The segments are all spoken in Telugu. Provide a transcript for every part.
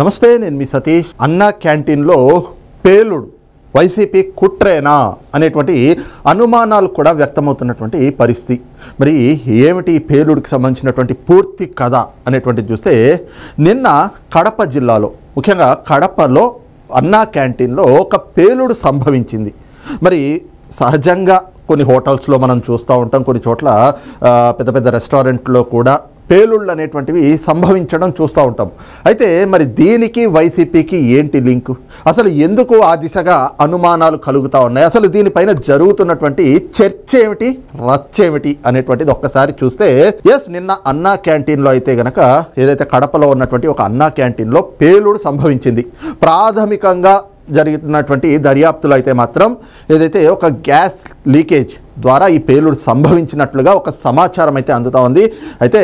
నమస్తే నేను మీ సతీష్ అన్నా క్యాంటీన్లో పేలుడు వైసీపీ కుట్రేనా అనేటువంటి అనుమానాలు కూడా వ్యక్తమవుతున్నటువంటి పరిస్థితి మరి ఏమిటి పేలుడికి సంబంధించినటువంటి పూర్తి కథ అనేటువంటిది చూస్తే నిన్న కడప జిల్లాలో ముఖ్యంగా కడపలో అన్నా క్యాంటీన్లో ఒక పేలుడు సంభవించింది మరి సహజంగా కొన్ని హోటల్స్లో మనం చూస్తూ ఉంటాం కొన్ని చోట్ల పెద్ద పెద్ద రెస్టారెంట్లో కూడా పేలుళ్ళు అనేటువంటివి సంభవించడం చూస్తూ ఉంటాం అయితే మరి దీనికి వైసీపీకి ఏంటి లింక్ అసలు ఎందుకు ఆ దిశగా అనుమానాలు కలుగుతూ ఉన్నాయి అసలు దీనిపైన జరుగుతున్నటువంటి చర్చ ఏమిటి రచ్చేమిటి అనేటువంటిది ఒక్కసారి చూస్తే ఎస్ నిన్న అన్నా క్యాంటీన్లో అయితే గనక ఏదైతే కడపలో ఉన్నటువంటి ఒక అన్నా క్యాంటీన్లో పేలుడు సంభవించింది ప్రాథమికంగా జరిగినటువంటి దర్యాప్తులు అయితే మాత్రం ఏదైతే ఒక గ్యాస్ లీకేజ్ ద్వారా ఈ పేలుడు సంభవించినట్లుగా ఒక సమాచారం అయితే అందుతూ ఉంది అయితే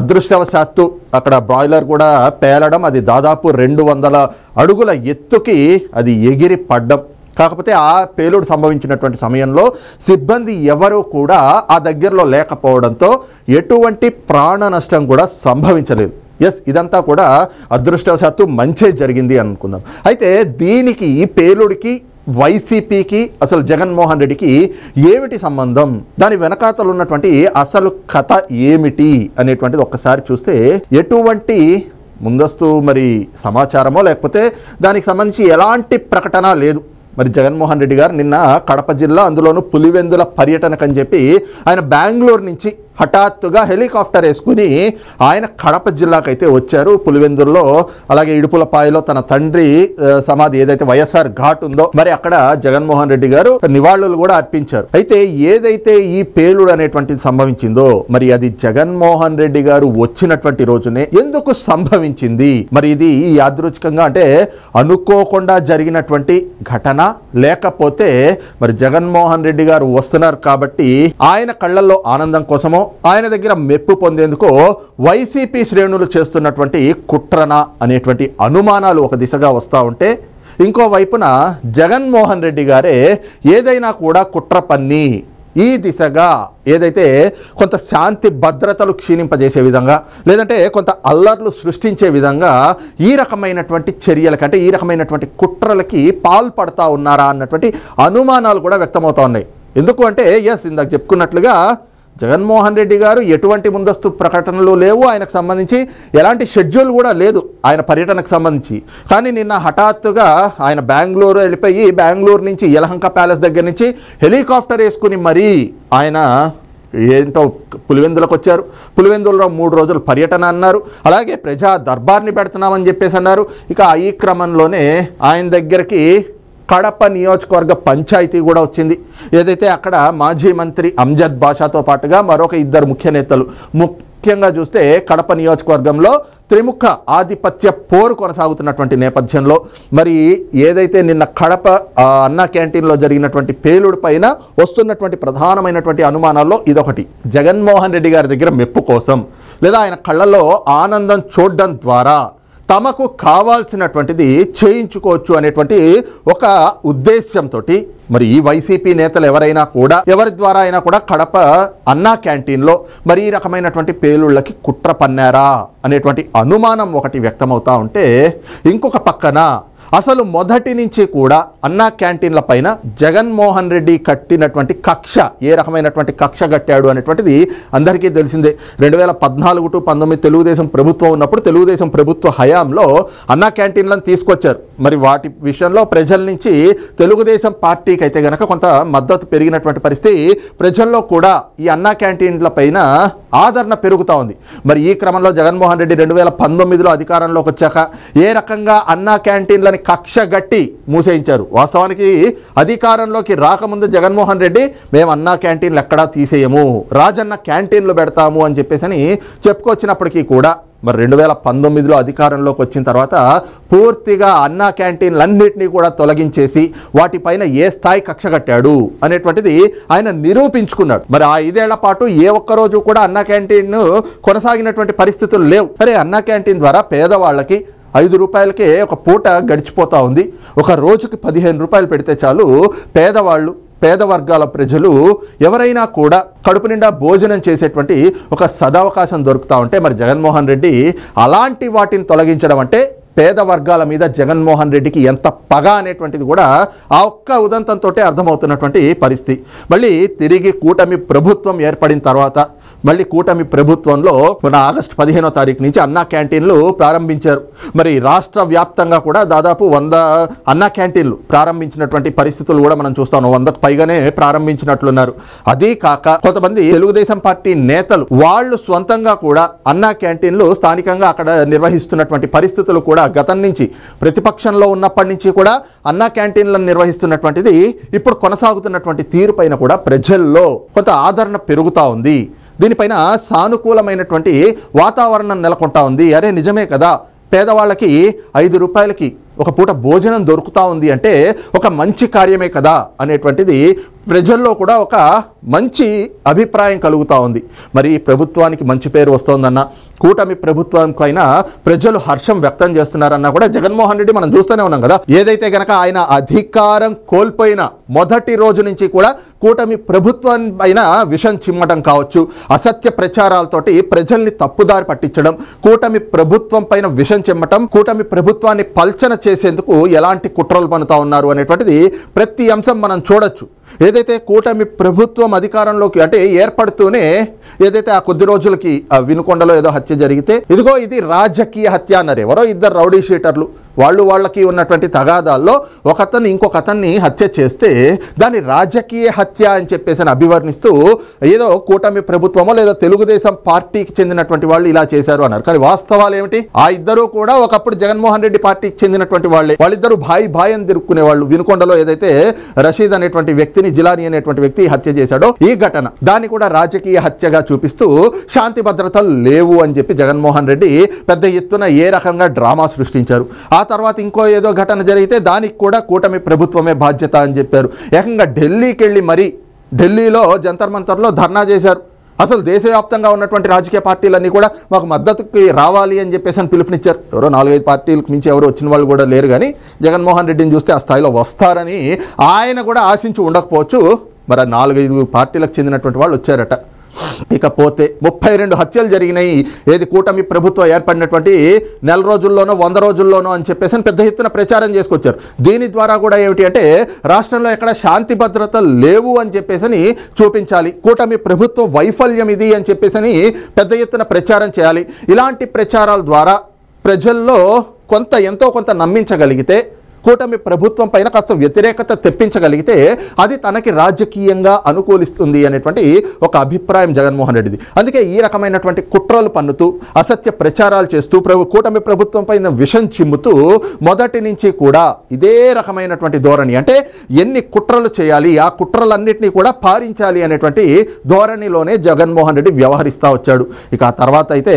అదృష్టవశాత్తు అక్కడ బ్రాయిలర్ కూడా పేలడం అది దాదాపు రెండు వందల అడుగుల ఎత్తుకి అది ఎగిరి పడ్డం కాకపోతే ఆ పేలుడు సంభవించినటువంటి సమయంలో సిబ్బంది ఎవరూ కూడా ఆ దగ్గరలో లేకపోవడంతో ఎటువంటి ప్రాణ నష్టం కూడా సంభవించలేదు ఎస్ ఇదంతా కూడా అదృష్టవశాత్తు మంచే జరిగింది అనుకుందాం అయితే దీనికి పేలుడికి వైసీపీకి అసలు జగన్మోహన్ రెడ్డికి ఏమిటి సంబంధం దాని వెనకాతలు ఉన్నటువంటి అసలు కథ ఏమిటి అనేటువంటిది ఒక్కసారి చూస్తే ఎటువంటి ముందస్తు మరి సమాచారమో లేకపోతే దానికి సంబంధించి ఎలాంటి ప్రకటన లేదు మరి జగన్మోహన్ రెడ్డి గారు నిన్న కడప జిల్లా అందులోనూ పులివెందుల పర్యటనకని చెప్పి ఆయన బెంగళూరు నుంచి హఠాత్తుగా హెలికాప్టర్ వేసుకుని ఆయన కడప జిల్లాకైతే వచ్చారు పులివెందుల్లో అలాగే ఇడుపులపాయలో తన తండ్రి సమాధి ఏదైతే వైఎస్ఆర్ ఘాట్ ఉందో మరి అక్కడ జగన్మోహన్ రెడ్డి గారు నివాళులు కూడా అర్పించారు అయితే ఏదైతే ఈ పేలుడు అనేటువంటిది సంభవించిందో మరి అది జగన్మోహన్ రెడ్డి గారు వచ్చినటువంటి రోజునే ఎందుకు సంభవించింది మరి ఇది యాదృచ్ఛికంగా అంటే అనుకోకుండా జరిగినటువంటి ఘటన లేకపోతే మరి జగన్మోహన్ రెడ్డి గారు వస్తున్నారు కాబట్టి ఆయన కళ్ళల్లో ఆనందం కోసమో ఆయన దగ్గర మెప్పు పొందేందుకు వైసీపీ శ్రేణులు చేస్తున్నటువంటి కుట్రన అనేటువంటి అనుమానాలు ఒక దిశగా వస్తూ ఉంటే ఇంకోవైపున జగన్మోహన్ రెడ్డి గారే ఏదైనా కూడా కుట్ర పన్ని ఈ దిశగా ఏదైతే కొంత శాంతి భద్రతలు క్షీణింపజేసే విధంగా లేదంటే కొంత అల్లర్లు సృష్టించే విధంగా ఈ రకమైనటువంటి చర్యలకి అంటే ఈ రకమైనటువంటి కుట్రలకి పాల్పడతా ఉన్నారా అన్నటువంటి అనుమానాలు కూడా వ్యక్తమవుతా ఉన్నాయి ఎందుకు అంటే ఎస్ ఇందాక చెప్పుకున్నట్లుగా జగన్మోహన్ రెడ్డి గారు ఎటువంటి ముందస్తు ప్రకటనలు లేవు ఆయనకు సంబంధించి ఎలాంటి షెడ్యూల్ కూడా లేదు ఆయన పర్యటనకు సంబంధించి కానీ నిన్న హఠాత్తుగా ఆయన బెంగళూరు వెళ్ళిపోయి బెంగళూరు నుంచి యలహంక ప్యాలెస్ దగ్గర నుంచి హెలికాప్టర్ వేసుకుని మరీ ఆయన ఏంటో పులివెందులకు వచ్చారు పులివెందులలో మూడు రోజులు పర్యటన అన్నారు అలాగే ప్రజా దర్బార్ని పెడుతున్నామని చెప్పేసి అన్నారు ఇక ఈ క్రమంలోనే ఆయన దగ్గరికి కడప నియోజకవర్గ పంచాయతీ కూడా వచ్చింది ఏదైతే అక్కడ మాజీ మంత్రి అంజద్ బాషాతో పాటుగా మరొక ఇద్దరు ముఖ్య నేతలు ముఖ్యంగా చూస్తే కడప నియోజకవర్గంలో త్రిముఖ ఆధిపత్య పోరు కొనసాగుతున్నటువంటి నేపథ్యంలో మరి ఏదైతే నిన్న కడప అన్నా క్యాంటీన్లో జరిగినటువంటి పేలుడు పైన వస్తున్నటువంటి ప్రధానమైనటువంటి అనుమానాల్లో ఇదొకటి జగన్మోహన్ రెడ్డి గారి దగ్గర మెప్పు కోసం లేదా ఆయన కళ్ళల్లో ఆనందం చూడడం ద్వారా తమకు కావాల్సినటువంటిది చేయించుకోవచ్చు అనేటువంటి ఒక ఉద్దేశ్యంతో మరి ఈ వైసీపీ నేతలు ఎవరైనా కూడా ఎవరి ద్వారా అయినా కూడా కడప అన్నా క్యాంటీన్లో మరి ఈ రకమైనటువంటి పేలుళ్ళకి కుట్ర పన్నారా అనేటువంటి అనుమానం ఒకటి వ్యక్తమవుతా ఉంటే ఇంకొక పక్కన అసలు మొదటి నుంచి కూడా అన్నా క్యాంటీన్ల పైన జగన్మోహన్ రెడ్డి కట్టినటువంటి కక్ష ఏ రకమైనటువంటి కక్ష కట్టాడు అనేటువంటిది అందరికీ తెలిసిందే రెండు వేల పద్నాలుగు టు పంతొమ్మిది తెలుగుదేశం ప్రభుత్వం ఉన్నప్పుడు తెలుగుదేశం ప్రభుత్వ హయాంలో అన్నా క్యాంటీన్లను తీసుకొచ్చారు మరి వాటి విషయంలో ప్రజల నుంచి తెలుగుదేశం పార్టీకి అయితే గనక కొంత మద్దతు పెరిగినటువంటి పరిస్థితి ప్రజల్లో కూడా ఈ అన్నా క్యాంటీన్ల పైన ఆదరణ పెరుగుతూ ఉంది మరి ఈ క్రమంలో జగన్మోహన్ రెడ్డి రెండు వేల పంతొమ్మిదిలో అధికారంలోకి వచ్చాక ఏ రకంగా అన్నా క్యాంటీన్ల దాన్ని కక్ష గట్టి మూసేయించారు వాస్తవానికి అధికారంలోకి రాకముందు జగన్మోహన్ రెడ్డి మేము అన్నా క్యాంటీన్లు ఎక్కడా తీసేయము రాజన్న క్యాంటీన్లు పెడతాము అని చెప్పేసి అని చెప్పుకొచ్చినప్పటికీ కూడా మరి రెండు వేల పంతొమ్మిదిలో అధికారంలోకి వచ్చిన తర్వాత పూర్తిగా అన్నా క్యాంటీన్లు అన్నింటినీ కూడా తొలగించేసి వాటిపైన ఏ స్థాయి కక్ష కట్టాడు అనేటువంటిది ఆయన నిరూపించుకున్నాడు మరి ఆ ఐదేళ్ల పాటు ఏ ఒక్కరోజు కూడా అన్నా క్యాంటీన్ను కొనసాగినటువంటి పరిస్థితులు లేవు సరే అన్నా క్యాంటీన్ ద్వారా పేదవాళ్ళకి ఐదు రూపాయలకే ఒక పూట గడిచిపోతూ ఉంది ఒక రోజుకి పదిహేను రూపాయలు పెడితే చాలు పేదవాళ్ళు పేద వర్గాల ప్రజలు ఎవరైనా కూడా కడుపు నిండా భోజనం చేసేటువంటి ఒక సదావకాశం దొరుకుతూ ఉంటే మరి జగన్మోహన్ రెడ్డి అలాంటి వాటిని తొలగించడం అంటే పేద వర్గాల మీద జగన్మోహన్ రెడ్డికి ఎంత పగ అనేటువంటిది కూడా ఆ ఒక్క ఉదంతంతో అర్థమవుతున్నటువంటి పరిస్థితి మళ్ళీ తిరిగి కూటమి ప్రభుత్వం ఏర్పడిన తర్వాత మళ్ళీ కూటమి ప్రభుత్వంలో మన ఆగస్టు పదిహేనో తారీఖు నుంచి అన్నా క్యాంటీన్లు ప్రారంభించారు మరి రాష్ట్ర వ్యాప్తంగా కూడా దాదాపు వంద అన్నా క్యాంటీన్లు ప్రారంభించినటువంటి పరిస్థితులు కూడా మనం చూస్తాం వందకు పైగానే ప్రారంభించినట్లున్నారు అదీ కాక కొంతమంది తెలుగుదేశం పార్టీ నేతలు వాళ్ళు సొంతంగా కూడా అన్నా క్యాంటీన్లు స్థానికంగా అక్కడ నిర్వహిస్తున్నటువంటి పరిస్థితులు కూడా గతం నుంచి ప్రతిపక్షంలో ఉన్నప్పటి నుంచి కూడా అన్నా క్యాంటీన్లను నిర్వహిస్తున్నటువంటిది ఇప్పుడు కొనసాగుతున్నటువంటి పైన కూడా ప్రజల్లో కొంత ఆదరణ పెరుగుతూ ఉంది దీనిపైన సానుకూలమైనటువంటి వాతావరణం నెలకొంటా ఉంది అరే నిజమే కదా పేదవాళ్ళకి ఐదు రూపాయలకి ఒక పూట భోజనం దొరుకుతూ ఉంది అంటే ఒక మంచి కార్యమే కదా అనేటువంటిది ప్రజల్లో కూడా ఒక మంచి అభిప్రాయం కలుగుతూ ఉంది మరి ప్రభుత్వానికి మంచి పేరు వస్తోందన్న కూటమి ప్రభుత్వంకైనా ప్రజలు హర్షం వ్యక్తం చేస్తున్నారన్నా కూడా జగన్మోహన్ రెడ్డి మనం చూస్తూనే ఉన్నాం కదా ఏదైతే గనక ఆయన అధికారం కోల్పోయిన మొదటి రోజు నుంచి కూడా కూటమి ప్రభుత్వం పైన విషం చిమ్మటం కావచ్చు అసత్య ప్రచారాలతోటి ప్రజల్ని తప్పుదారి పట్టించడం కూటమి ప్రభుత్వం పైన విషం చిమ్మటం కూటమి ప్రభుత్వాన్ని పల్చన చేసేందుకు ఎలాంటి కుట్రలు పనుతా ఉన్నారు అనేటువంటిది ప్రతి అంశం మనం చూడొచ్చు ఏదైతే కూటమి ప్రభుత్వం అధికారంలోకి అంటే ఏర్పడుతూనే ఏదైతే ఆ కొద్ది రోజులకి ఆ వినుకొండలో ఏదో హత్య జరిగితే ఇదిగో ఇది రాజకీయ హత్య అన్నారు ఎవరో ఇద్దరు రౌడీ షీటర్లు వాళ్ళు వాళ్ళకి ఉన్నటువంటి తగాదాల్లో ఒకతను ఇంకొక అతన్ని హత్య చేస్తే దాన్ని రాజకీయ హత్య అని చెప్పేసి అభివర్ణిస్తూ ఏదో కూటమి ప్రభుత్వమో లేదా తెలుగుదేశం పార్టీకి చెందినటువంటి వాళ్ళు ఇలా చేశారు అన్నారు కానీ వాస్తవాలు ఏమిటి ఆ ఇద్దరు కూడా ఒకప్పుడు జగన్మోహన్ రెడ్డి పార్టీకి చెందినటువంటి వాళ్ళే వాళ్ళిద్దరూ భాయి భాయం తిరుక్కునే వాళ్ళు వినుకొండలో ఏదైతే రషీద్ అనేటువంటి వ్యక్తిని జిలాని అనేటువంటి వ్యక్తి హత్య చేశాడో ఈ ఘటన దాన్ని కూడా రాజకీయ హత్యగా చూపిస్తూ శాంతి భద్రతలు లేవు అని చెప్పి జగన్మోహన్ రెడ్డి పెద్ద ఎత్తున ఏ రకంగా డ్రామా సృష్టించారు ఆ తర్వాత ఇంకో ఏదో ఘటన జరిగితే దానికి కూడా కూటమి ప్రభుత్వమే బాధ్యత అని చెప్పారు ఏకంగా ఢిల్లీకి వెళ్ళి మరీ ఢిల్లీలో జంతర్ మంతర్లో ధర్నా చేశారు అసలు దేశవ్యాప్తంగా ఉన్నటువంటి రాజకీయ పార్టీలన్నీ కూడా మాకు మద్దతుకి రావాలి అని చెప్పేసి అని పిలుపునిచ్చారు ఎవరో నాలుగైదు పార్టీలకు మించి ఎవరు వచ్చిన వాళ్ళు కూడా లేరు కానీ జగన్మోహన్ రెడ్డిని చూస్తే ఆ స్థాయిలో వస్తారని ఆయన కూడా ఆశించి ఉండకపోవచ్చు మరి నాలుగైదు పార్టీలకు చెందినటువంటి వాళ్ళు వచ్చారట ఇకపోతే ముప్పై రెండు హత్యలు జరిగినాయి ఏది కూటమి ప్రభుత్వం ఏర్పడినటువంటి నెల రోజుల్లోనో వంద రోజుల్లోనో అని చెప్పేసి పెద్ద ఎత్తున ప్రచారం చేసుకొచ్చారు దీని ద్వారా కూడా ఏమిటి అంటే రాష్ట్రంలో ఎక్కడ శాంతి భద్రత లేవు అని చెప్పేసి చూపించాలి కూటమి ప్రభుత్వ వైఫల్యం ఇది అని చెప్పేసి పెద్ద ఎత్తున ప్రచారం చేయాలి ఇలాంటి ప్రచారాల ద్వారా ప్రజల్లో కొంత ఎంతో కొంత నమ్మించగలిగితే కూటమి ప్రభుత్వం పైన కాస్త వ్యతిరేకత తెప్పించగలిగితే అది తనకి రాజకీయంగా అనుకూలిస్తుంది అనేటువంటి ఒక అభిప్రాయం జగన్మోహన్ రెడ్డిది అందుకే ఈ రకమైనటువంటి కుట్రలు పన్నుతూ అసత్య ప్రచారాలు చేస్తూ ప్రభు కూటమి ప్రభుత్వం పైన విషం చిమ్ముతూ మొదటి నుంచి కూడా ఇదే రకమైనటువంటి ధోరణి అంటే ఎన్ని కుట్రలు చేయాలి ఆ కుట్రలన్నింటినీ కూడా పారించాలి అనేటువంటి ధోరణిలోనే జగన్మోహన్ రెడ్డి వ్యవహరిస్తూ వచ్చాడు ఇక ఆ తర్వాత అయితే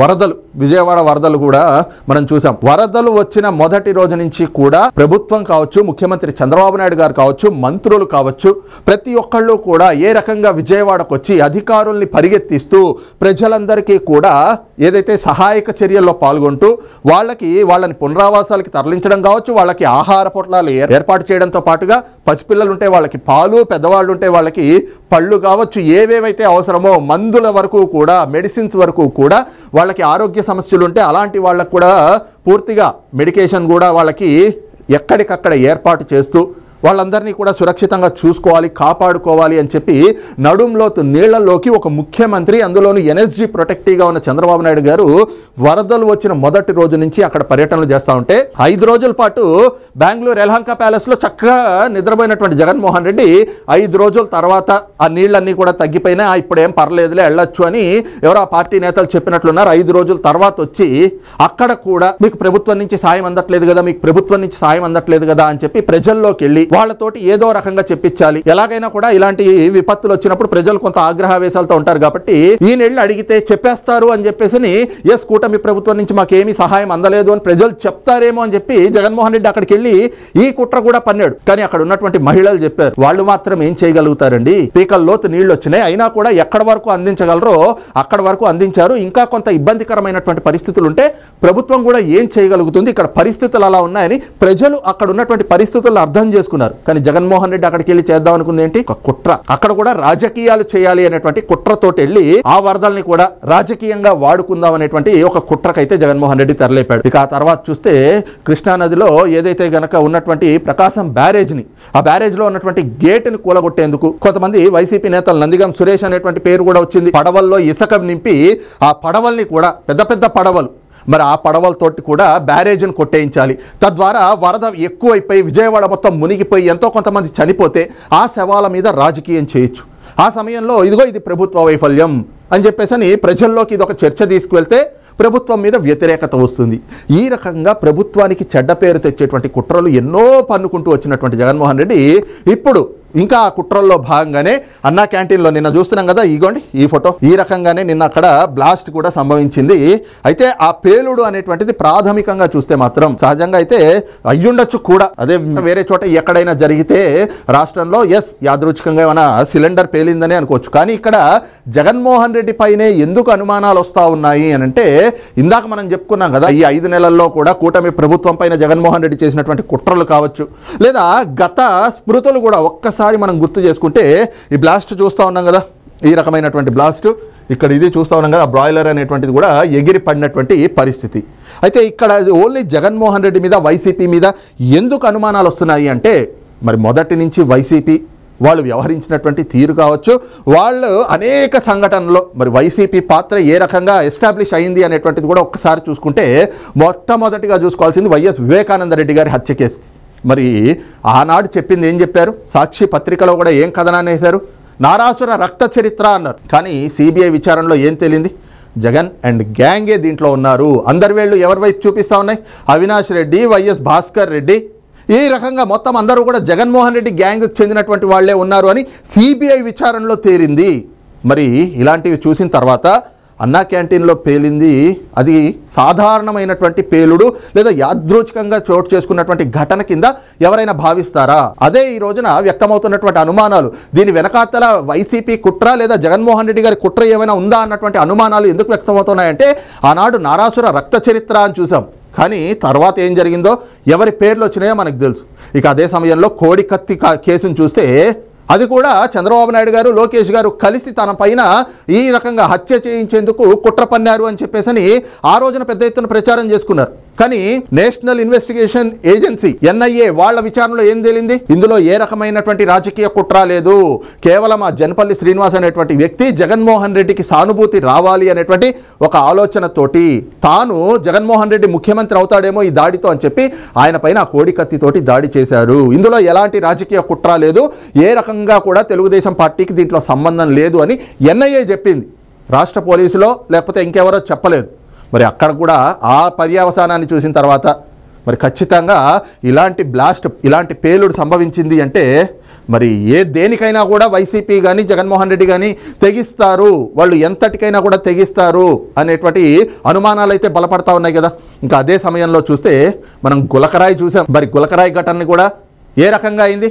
వరదలు విజయవాడ వరదలు కూడా మనం చూసాం వరదలు వచ్చిన మొదటి రోజు నుంచి కూడా ప్రభుత్వం కావచ్చు ముఖ్యమంత్రి చంద్రబాబు నాయుడు గారు కావచ్చు మంత్రులు కావచ్చు ప్రతి ఒక్కళ్ళు కూడా ఏ రకంగా విజయవాడకు వచ్చి అధికారుల్ని పరిగెత్తిస్తూ ప్రజలందరికీ కూడా ఏదైతే సహాయక చర్యల్లో పాల్గొంటూ వాళ్ళకి వాళ్ళని పునరావాసాలకి తరలించడం కావచ్చు వాళ్ళకి ఆహార పొట్లాలు ఏర్పాటు చేయడంతో పాటుగా పసిపిల్లలు ఉంటే వాళ్ళకి పాలు పెద్దవాళ్ళు ఉంటే వాళ్ళకి పళ్ళు కావచ్చు ఏవేవైతే అవసరమో మందుల వరకు కూడా మెడిసిన్స్ వరకు కూడా వాళ్ళకి ఆరోగ్య సమస్యలు ఉంటే అలాంటి వాళ్ళకు కూడా పూర్తిగా మెడికేషన్ కూడా వాళ్ళకి ఎక్కడికక్కడ ఏర్పాటు చేస్తూ వాళ్ళందరినీ కూడా సురక్షితంగా చూసుకోవాలి కాపాడుకోవాలి అని చెప్పి నడుంలో నీళ్లలోకి ఒక ముఖ్యమంత్రి అందులోనూ ఎనర్జీ ప్రొటెక్టివ్గా ఉన్న చంద్రబాబు నాయుడు గారు వరదలు వచ్చిన మొదటి రోజు నుంచి అక్కడ పర్యటనలు చేస్తూ ఉంటే ఐదు రోజుల పాటు బెంగళూరు ఎలహంక ప్యాలెస్లో చక్కగా నిద్రపోయినటువంటి జగన్మోహన్ రెడ్డి ఐదు రోజుల తర్వాత ఆ నీళ్ళన్నీ కూడా తగ్గిపోయినా ఏం పర్లేదులే వెళ్ళొచ్చు అని ఎవరో ఆ పార్టీ నేతలు చెప్పినట్లున్నారు ఐదు రోజుల తర్వాత వచ్చి అక్కడ కూడా మీకు ప్రభుత్వం నుంచి సాయం అందట్లేదు కదా మీకు ప్రభుత్వం నుంచి సాయం అందట్లేదు కదా అని చెప్పి ప్రజల్లోకి వెళ్ళి వాళ్ళతోటి ఏదో రకంగా చెప్పించాలి ఎలాగైనా కూడా ఇలాంటి విపత్తులు వచ్చినప్పుడు ప్రజలు కొంత ఆగ్రహ వేశాలతో ఉంటారు కాబట్టి ఈ నెళ్ళు అడిగితే చెప్పేస్తారు అని చెప్పేసి ఎస్ కూటమి ప్రభుత్వం నుంచి మాకేమీ సహాయం అందలేదు అని ప్రజలు చెప్తారేమో అని చెప్పి జగన్మోహన్ రెడ్డి అక్కడికి వెళ్ళి ఈ కుట్ర కూడా పన్నాడు కానీ అక్కడ ఉన్నటువంటి మహిళలు చెప్పారు వాళ్ళు మాత్రం ఏం చేయగలుగుతారండి పీకల లోతు నీళ్లు వచ్చినాయి అయినా కూడా ఎక్కడ వరకు అందించగలరో అక్కడ వరకు అందించారు ఇంకా కొంత ఇబ్బందికరమైనటువంటి పరిస్థితులు ఉంటే ప్రభుత్వం కూడా ఏం చేయగలుగుతుంది ఇక్కడ పరిస్థితులు అలా ఉన్నాయని ప్రజలు అక్కడ ఉన్నటువంటి పరిస్థితులను అర్థం చేసుకున్నారు ఉన్నారు కానీ జగన్మోహన్ రెడ్డి అక్కడికి వెళ్ళి చేద్దాం అనుకుంది ఏంటి ఒక కుట్ర అక్కడ కూడా రాజకీయాలు చేయాలి అనేటువంటి కుట్రతోటి వెళ్ళి ఆ వరదల్ని కూడా రాజకీయంగా వాడుకుందాం అనేటువంటి ఒక కుట్రకైతే జగన్మోహన్ రెడ్డి తరలేపాడు ఇక ఆ తర్వాత చూస్తే కృష్ణానదిలో ఏదైతే గనక ఉన్నటువంటి ప్రకాశం బ్యారేజ్ని ఆ బ్యారేజ్లో ఉన్నటువంటి గేటుని కూలగొట్టేందుకు కొంతమంది వైసీపీ నేతలు నందిగం సురేష్ అనేటువంటి పేరు కూడా వచ్చింది పడవల్లో ఇసుక నింపి ఆ పడవల్ని కూడా పెద్ద పెద్ద పడవలు మరి ఆ పడవలతోటి కూడా బ్యారేజ్ను కొట్టేయించాలి తద్వారా వరద ఎక్కువైపోయి విజయవాడ మొత్తం మునిగిపోయి ఎంతో కొంతమంది చనిపోతే ఆ శవాల మీద రాజకీయం చేయొచ్చు ఆ సమయంలో ఇదిగో ఇది ప్రభుత్వ వైఫల్యం అని చెప్పేసి ప్రజల్లోకి ఇది ఒక చర్చ తీసుకువెళ్తే ప్రభుత్వం మీద వ్యతిరేకత వస్తుంది ఈ రకంగా ప్రభుత్వానికి చెడ్డ పేరు తెచ్చేటువంటి కుట్రలు ఎన్నో పన్నుకుంటూ వచ్చినటువంటి జగన్మోహన్ రెడ్డి ఇప్పుడు ఇంకా ఆ కుట్రల్లో భాగంగానే అన్నా క్యాంటీన్లో నిన్న చూస్తున్నాం కదా ఇగోండి ఈ ఫోటో ఈ రకంగానే నిన్న అక్కడ బ్లాస్ట్ కూడా సంభవించింది అయితే ఆ పేలుడు అనేటువంటిది ప్రాథమికంగా చూస్తే మాత్రం సహజంగా అయితే అయ్యుండొచ్చు కూడా అదే వేరే చోట ఎక్కడైనా జరిగితే రాష్ట్రంలో ఎస్ యాదృచ్ఛికంగా ఏమైనా సిలిండర్ పేలిందనే అనుకోవచ్చు కానీ ఇక్కడ జగన్మోహన్ రెడ్డి పైనే ఎందుకు అనుమానాలు వస్తూ ఉన్నాయి అని అంటే ఇందాక మనం చెప్పుకున్నాం కదా ఈ ఐదు నెలల్లో కూడా కూటమి ప్రభుత్వం పైన జగన్మోహన్ రెడ్డి చేసినటువంటి కుట్రలు కావచ్చు లేదా గత స్మృతులు కూడా ఒక్కసారి ఒక్కసారి మనం గుర్తు చేసుకుంటే ఈ బ్లాస్ట్ చూస్తూ ఉన్నాం కదా ఈ రకమైనటువంటి బ్లాస్ట్ ఇక్కడ ఇది చూస్తూ ఉన్నాం కదా బ్రాయిలర్ అనేటువంటిది కూడా ఎగిరి పడినటువంటి పరిస్థితి అయితే ఇక్కడ ఓన్లీ జగన్మోహన్ రెడ్డి మీద వైసీపీ మీద ఎందుకు అనుమానాలు వస్తున్నాయి అంటే మరి మొదటి నుంచి వైసీపీ వాళ్ళు వ్యవహరించినటువంటి తీరు కావచ్చు వాళ్ళు అనేక సంఘటనలో మరి వైసీపీ పాత్ర ఏ రకంగా ఎస్టాబ్లిష్ అయింది అనేటువంటిది కూడా ఒక్కసారి చూసుకుంటే మొట్టమొదటిగా చూసుకోవాల్సింది వైఎస్ వివేకానంద రెడ్డి గారి హత్య కేసు మరి ఆనాడు చెప్పింది ఏం చెప్పారు సాక్షి పత్రికలో కూడా ఏం కథనాన్ని వేశారు నారాసుర రక్త చరిత్ర అన్నారు కానీ సిబిఐ విచారణలో ఏం తేలింది జగన్ అండ్ గ్యాంగే దీంట్లో ఉన్నారు అందరి వేళ్ళు ఎవరి వైపు చూపిస్తూ ఉన్నాయి అవినాష్ రెడ్డి వైఎస్ భాస్కర్ రెడ్డి ఈ రకంగా మొత్తం అందరూ కూడా జగన్మోహన్ రెడ్డి గ్యాంగ్కి చెందినటువంటి వాళ్లే ఉన్నారు అని సిబిఐ విచారణలో తేరింది మరి ఇలాంటివి చూసిన తర్వాత అన్నా క్యాంటీన్లో పేలింది అది సాధారణమైనటువంటి పేలుడు లేదా యాదృచ్ఛికంగా చోటు చేసుకున్నటువంటి ఘటన కింద ఎవరైనా భావిస్తారా అదే ఈ రోజున వ్యక్తమవుతున్నటువంటి అనుమానాలు దీని వెనకాతల వైసీపీ కుట్ర లేదా జగన్మోహన్ రెడ్డి గారి కుట్ర ఏమైనా ఉందా అన్నటువంటి అనుమానాలు ఎందుకు వ్యక్తమవుతున్నాయంటే ఆనాడు నారాసుర రక్త చరిత్ర అని చూసాం కానీ తర్వాత ఏం జరిగిందో ఎవరి పేర్లు వచ్చినాయో మనకు తెలుసు ఇక అదే సమయంలో కోడి కత్తి కేసును చూస్తే అది కూడా చంద్రబాబు నాయుడు గారు లోకేష్ గారు కలిసి తన పైన ఈ రకంగా హత్య చేయించేందుకు కుట్ర పన్నారు అని చెప్పేసి ఆ రోజున పెద్ద ఎత్తున ప్రచారం చేసుకున్నారు కానీ నేషనల్ ఇన్వెస్టిగేషన్ ఏజెన్సీ ఎన్ఐఏ వాళ్ళ విచారణలో ఏం తేలింది ఇందులో ఏ రకమైనటువంటి రాజకీయ కుట్ర లేదు కేవలం ఆ జనపల్లి శ్రీనివాస్ అనేటువంటి వ్యక్తి జగన్మోహన్ రెడ్డికి సానుభూతి రావాలి అనేటువంటి ఒక ఆలోచనతోటి తాను జగన్మోహన్ రెడ్డి ముఖ్యమంత్రి అవుతాడేమో ఈ దాడితో అని చెప్పి ఆయన పైన ఆ కోడికత్తితోటి దాడి చేశారు ఇందులో ఎలాంటి రాజకీయ కుట్ర లేదు ఏ రకంగా కూడా తెలుగుదేశం పార్టీకి దీంట్లో సంబంధం లేదు అని ఎన్ఐఏ చెప్పింది రాష్ట్ర పోలీసులో లేకపోతే ఇంకెవరో చెప్పలేదు మరి అక్కడ కూడా ఆ పర్యవసానాన్ని చూసిన తర్వాత మరి ఖచ్చితంగా ఇలాంటి బ్లాస్ట్ ఇలాంటి పేలుడు సంభవించింది అంటే మరి ఏ దేనికైనా కూడా వైసీపీ కానీ జగన్మోహన్ రెడ్డి కానీ తెగిస్తారు వాళ్ళు ఎంతటికైనా కూడా తెగిస్తారు అనేటువంటి అనుమానాలు అయితే బలపడతా ఉన్నాయి కదా ఇంకా అదే సమయంలో చూస్తే మనం గులకరాయి చూసాం మరి గులకరాయి ఘటనని కూడా ఏ రకంగా అయింది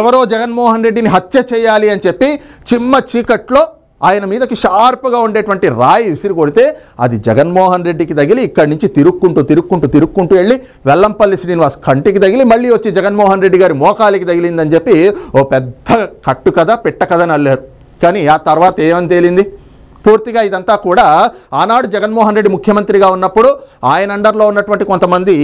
ఎవరో జగన్మోహన్ రెడ్డిని హత్య చేయాలి అని చెప్పి చిమ్మ చీకట్లో ఆయన మీదకి షార్ప్గా ఉండేటువంటి రాయి విసిరి కొడితే అది జగన్మోహన్ రెడ్డికి తగిలి ఇక్కడి నుంచి తిరుక్కుంటూ తిరుక్కుంటూ తిరుక్కుంటూ వెళ్ళి వెల్లంపల్లి శ్రీనివాస్ కంటికి తగిలి మళ్ళీ వచ్చి జగన్మోహన్ రెడ్డి గారి మోకాలికి తగిలిందని చెప్పి ఓ పెద్ద కట్టు కథ పెట్ట కథని అల్లారు కానీ ఆ తర్వాత ఏమని తేలింది పూర్తిగా ఇదంతా కూడా ఆనాడు జగన్మోహన్ రెడ్డి ముఖ్యమంత్రిగా ఉన్నప్పుడు ఆయన అండర్లో ఉన్నటువంటి కొంతమంది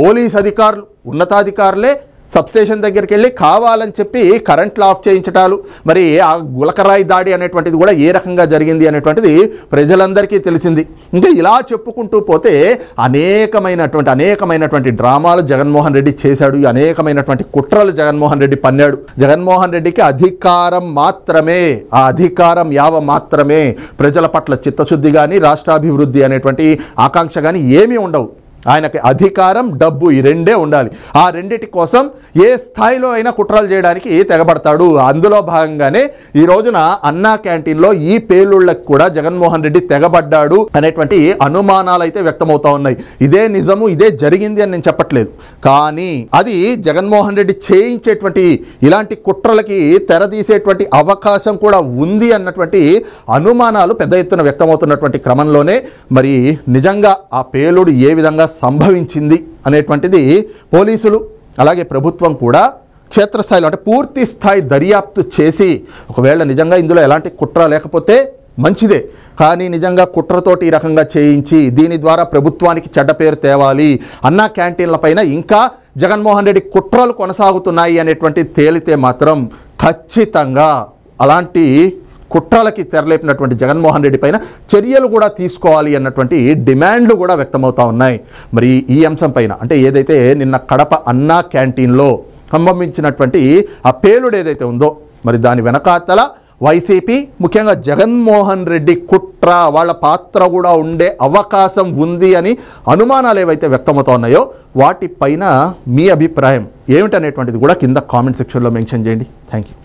పోలీస్ అధికారులు ఉన్నతాధికారులే సబ్స్టేషన్ దగ్గరికి వెళ్ళి కావాలని చెప్పి కరెంట్లు ఆఫ్ చేయించటాలు మరి ఆ గులకరాయి దాడి అనేటువంటిది కూడా ఏ రకంగా జరిగింది అనేటువంటిది ప్రజలందరికీ తెలిసింది ఇంకా ఇలా చెప్పుకుంటూ పోతే అనేకమైనటువంటి అనేకమైనటువంటి డ్రామాలు జగన్మోహన్ రెడ్డి చేశాడు అనేకమైనటువంటి కుట్రలు జగన్మోహన్ రెడ్డి పన్నాడు జగన్మోహన్ రెడ్డికి అధికారం మాత్రమే ఆ అధికారం యావ మాత్రమే ప్రజల పట్ల చిత్తశుద్ధి కానీ రాష్ట్రాభివృద్ధి అనేటువంటి ఆకాంక్ష కానీ ఏమీ ఉండవు ఆయనకి అధికారం డబ్బు ఈ రెండే ఉండాలి ఆ రెండిటి కోసం ఏ స్థాయిలో అయినా కుట్రలు చేయడానికి ఏ తెగబడతాడు అందులో భాగంగానే ఈ రోజున అన్నా క్యాంటీన్లో ఈ పేలుళ్లకు కూడా జగన్మోహన్ రెడ్డి తెగబడ్డాడు అనేటువంటి అనుమానాలు అయితే వ్యక్తమవుతా ఉన్నాయి ఇదే నిజము ఇదే జరిగింది అని నేను చెప్పట్లేదు కానీ అది జగన్మోహన్ రెడ్డి చేయించేటువంటి ఇలాంటి కుట్రలకి తెరదీసేటువంటి అవకాశం కూడా ఉంది అన్నటువంటి అనుమానాలు పెద్ద ఎత్తున వ్యక్తమవుతున్నటువంటి క్రమంలోనే మరి నిజంగా ఆ పేలుడు ఏ విధంగా సంభవించింది అనేటువంటిది పోలీసులు అలాగే ప్రభుత్వం కూడా క్షేత్రస్థాయిలో అంటే పూర్తి స్థాయి దర్యాప్తు చేసి ఒకవేళ నిజంగా ఇందులో ఎలాంటి కుట్ర లేకపోతే మంచిదే కానీ నిజంగా కుట్రతోటి ఈ రకంగా చేయించి దీని ద్వారా ప్రభుత్వానికి చెడ్డ పేరు తేవాలి క్యాంటీన్ల క్యాంటీన్లపైన ఇంకా జగన్మోహన్ రెడ్డి కుట్రలు కొనసాగుతున్నాయి అనేటువంటి తేలితే మాత్రం ఖచ్చితంగా అలాంటి కుట్రలకి తెరలేపినటువంటి జగన్మోహన్ రెడ్డి పైన చర్యలు కూడా తీసుకోవాలి అన్నటువంటి డిమాండ్లు కూడా వ్యక్తమవుతూ ఉన్నాయి మరి ఈ అంశం పైన అంటే ఏదైతే నిన్న కడప అన్నా క్యాంటీన్లో సంబంధించినటువంటి ఆ పేలుడు ఏదైతే ఉందో మరి దాని వెనకాతల వైసీపీ ముఖ్యంగా జగన్మోహన్ రెడ్డి కుట్ర వాళ్ళ పాత్ర కూడా ఉండే అవకాశం ఉంది అని అనుమానాలు ఏవైతే వ్యక్తమవుతా ఉన్నాయో వాటిపైన మీ అభిప్రాయం ఏమిటనేటువంటిది కూడా కింద కామెంట్ సెక్షన్లో మెన్షన్ చేయండి థ్యాంక్ యూ